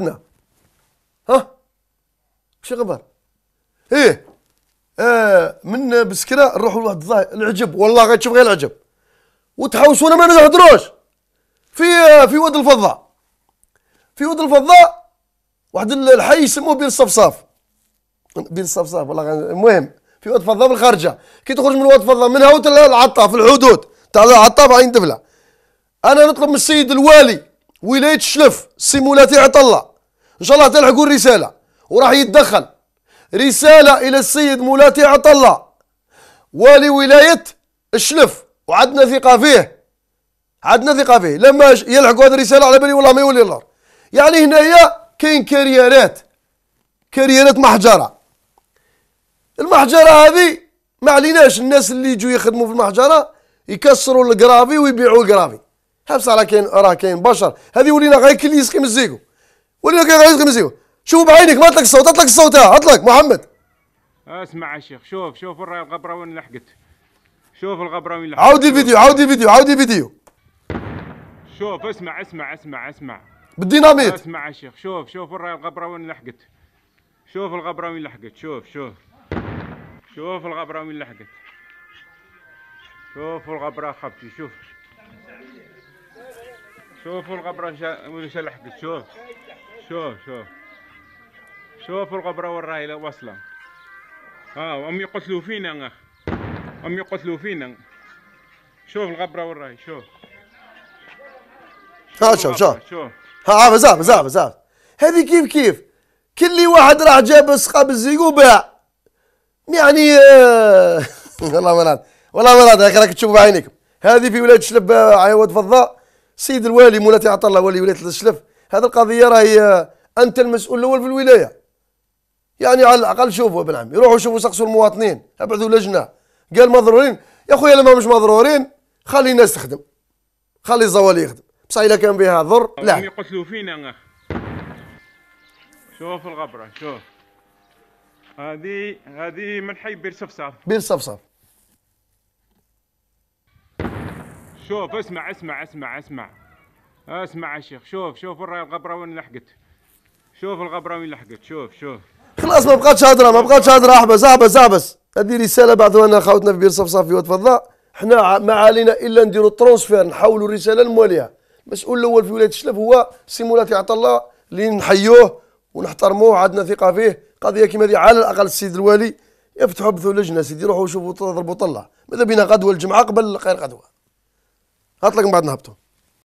ها شو غبر ايه آه من بسكرة نروحوا لواحد الظاهر العجب والله غير تشوف غير العجب وتحوسونا ما نهضروش في في واد الفضاء في واد الفضاء واحد الحي يسموه بير الصفصاف بير الصفصاف والله المهم في واد الفضاء في الخارجه كي تخرج من واد الفضاء من هاوت العطاف الحدود تاع العطاف عين دفله انا نطلب من السيد الوالي ولايه الشلف سيمولاتي عطله ان شاء الله تلحقوا الرساله وراح يتدخل رساله الى السيد مولاتي عطله والي ولايه الشلف وعندنا ثقه فيه عندنا ثقه فيه لما يلحقوا هذه الرساله على بالي والله ما يولي الله يعني هنايا كاين كاريرات كاريرات محجره المحجره هذه ما عليناش الناس اللي يجوا يخدموا في المحجره يكسروا القرافي ويبيعوا القرافي حبس على كاين راه كاين بشر هذه ولينا غير كل يسقي مزيكو ولينا كي يسقي مزيكو شوف بعينك ما اطلق الصوت اطلق الصوت اطلق محمد اسمع يا شيخ شوف شوف الغبره وين لحقت شوف الغبره وين لحقت عاودي الفيديو عاودي الفيديو عاودي الفيديو شوف اسمع اسمع اسمع اسمع بالديناميت اسمع يا شيخ شوف شوف وين الغبره وين لحقت شوف الغبره وين لحقت شوف شوف شوف الغبره وين لحقت شوف الغبره خبتي شوف شوفوا الغبرة وين شلحقت شوف شوف شوف شوفوا الغبرة وين راهي واصلة ها هم يقتلوا فينا أخ يقتلوا فينا شوف الغبرة وين راهي شوف ها شوف شوف ها بزاف بزاف بزاف هذه كيف كيف كل واحد راح جاب سقاب الزيق وباع يعني آه، والله ما والله ما راك تشوفوا بعينيكم هذه في ولايه شلب آه، عيوات فضاء سيد الوالي مولاتي عطا الله ولي ولايه الشلف هذه القضيه راهي آه، انت المسؤول الاول في الولايه يعني على الاقل شوفوا ابن عمي روحوا شوفوا سقسوا المواطنين ابعثوا لجنه قال مضرورين يا خويا لما مش مضرورين خلي الناس تخدم خلي الزوال يخدم بصح اذا كان بها ضر لا يعني يقتلوا فينا شوف الغبره شوف هذه هذه من حي بير صفصاف بير صفصاف شوف اسمع اسمع اسمع اسمع اسمع يا شيخ شوف شوف وين الغبره وين لحقت شوف الغبره وين لحقت شوف شوف خلاص ما بقاتش هضره ما بقاتش هضره احبس احبس احبس هذه رساله بعثوها لنا خاوتنا في بير صفصافي وتفضى حنا ما علينا الا نديروا الترونسفير نحولوا الرساله لمواليها المسؤول الاول في ولايه الشلف هو سيمولات عطا الله اللي نحيوه ونحترموه عندنا ثقه فيه قضيه كيما هذه على الاقل السيد الوالي يفتحوا بثوا لجنه سيدي روحوا شوفوا تضربوا طلع ماذا بينا غدوه الجمعه قبل غير غدوه هطلق من بعد نهبطوا